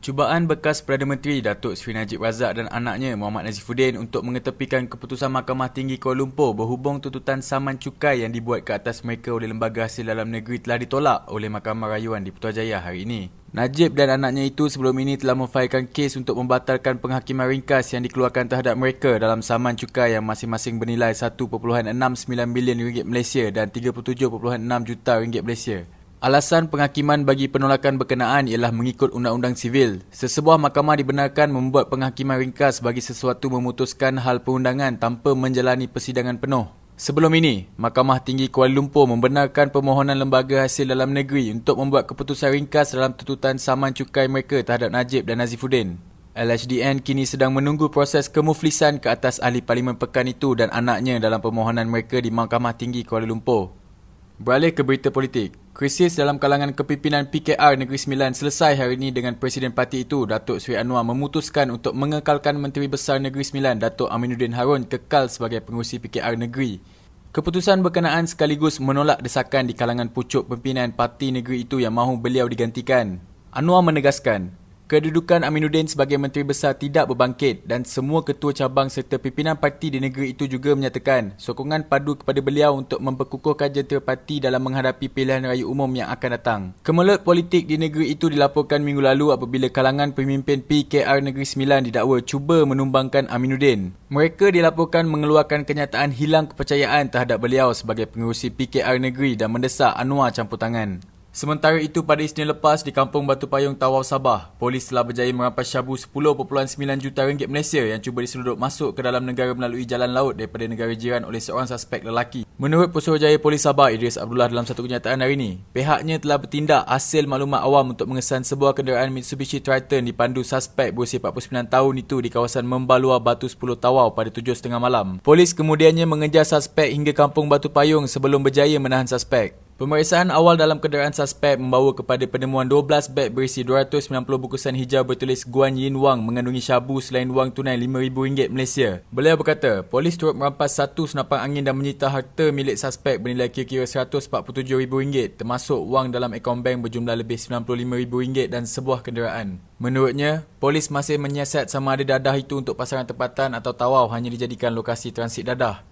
Cubaan bekas Perdana Menteri Datuk Seri Najib Razak dan anaknya Muhammad Nazifuddin untuk mengetepikan keputusan Mahkamah Tinggi Kuala Lumpur berhubung tuntutan saman cukai yang dibuat ke atas mereka oleh Lembaga Hasil Dalam Negeri telah ditolak oleh Mahkamah Rayuan di Putrajaya hari ini. Najib dan anaknya itu sebelum ini telah memfailkan kes untuk membatalkan penghakiman ringkas yang dikeluarkan terhadap mereka dalam saman cukai yang masing-masing bernilai 1.69 bilion ringgit Malaysia dan 37.6 juta ringgit Malaysia. Alasan penghakiman bagi penolakan berkenaan ialah mengikut undang-undang sivil. Sesebuah mahkamah dibenarkan membuat penghakiman ringkas bagi sesuatu memutuskan hal perundangan tanpa menjalani persidangan penuh. Sebelum ini, Mahkamah Tinggi Kuala Lumpur membenarkan permohonan lembaga hasil dalam negeri untuk membuat keputusan ringkas dalam tuntutan saman cukai mereka terhadap Najib dan Nazifuddin. LHDN kini sedang menunggu proses kemuflisan ke atas ahli parlimen pekan itu dan anaknya dalam permohonan mereka di Mahkamah Tinggi Kuala Lumpur. Beralih ke berita politik. Krisis dalam kalangan kepimpinan PKR Negeri Sembilan selesai hari ini dengan Presiden Parti itu, Datuk Sri Anwar memutuskan untuk mengekalkan Menteri Besar Negeri Sembilan, Datuk Aminuddin Harun, kekal sebagai pengurusi PKR Negeri. Keputusan berkenaan sekaligus menolak desakan di kalangan pucuk pimpinan parti negeri itu yang mahu beliau digantikan. Anwar menegaskan, Kedudukan Aminuddin sebagai Menteri Besar tidak berbangkit dan semua ketua cabang serta pimpinan parti di negeri itu juga menyatakan sokongan padu kepada beliau untuk memperkukuhkan jentera parti dalam menghadapi pilihan raya umum yang akan datang. Kemelut politik di negeri itu dilaporkan minggu lalu apabila kalangan pemimpin PKR Negeri Sembilan didakwa cuba menumbangkan Aminuddin. Mereka dilaporkan mengeluarkan kenyataan hilang kepercayaan terhadap beliau sebagai pengurusi PKR Negeri dan mendesak Anwar campur tangan. Sementara itu pada Isnin lepas di Kampung Batu Payung Tawau Sabah, polis telah berjaya merampas syabu 10.9 juta ringgit Malaysia yang cuba diseludup masuk ke dalam negara melalui jalan laut daripada negara jiran oleh seorang suspek lelaki. Menurut Pesuruhjaya Polis Sabah Idris Abdullah dalam satu kenyataan hari ini, pihaknya telah bertindak hasil maklumat awam untuk mengesan sebuah kenderaan Mitsubishi Triton dipandu suspek berusia 49 tahun itu di kawasan Membalua Batu 10 Tawau pada 7.30 malam. Polis kemudiannya mengejar suspek hingga Kampung Batu Payung sebelum berjaya menahan suspek. Pemeriksaan awal dalam kenderaan suspek membawa kepada penemuan 12 beg berisi 290 bungkusan hijau bertulis Guan Yin Wang mengandungi syabu selain wang tunai RM5,000 Malaysia. Beliau berkata, polis turut merampas satu senapang angin dan menyita harta milik suspek bernilai kira-kira RM147,000 termasuk wang dalam akaun bank berjumlah lebih RM95,000 dan sebuah kenderaan. Menurutnya, polis masih menyiasat sama ada dadah itu untuk pasaran tempatan atau tawau hanya dijadikan lokasi transit dadah.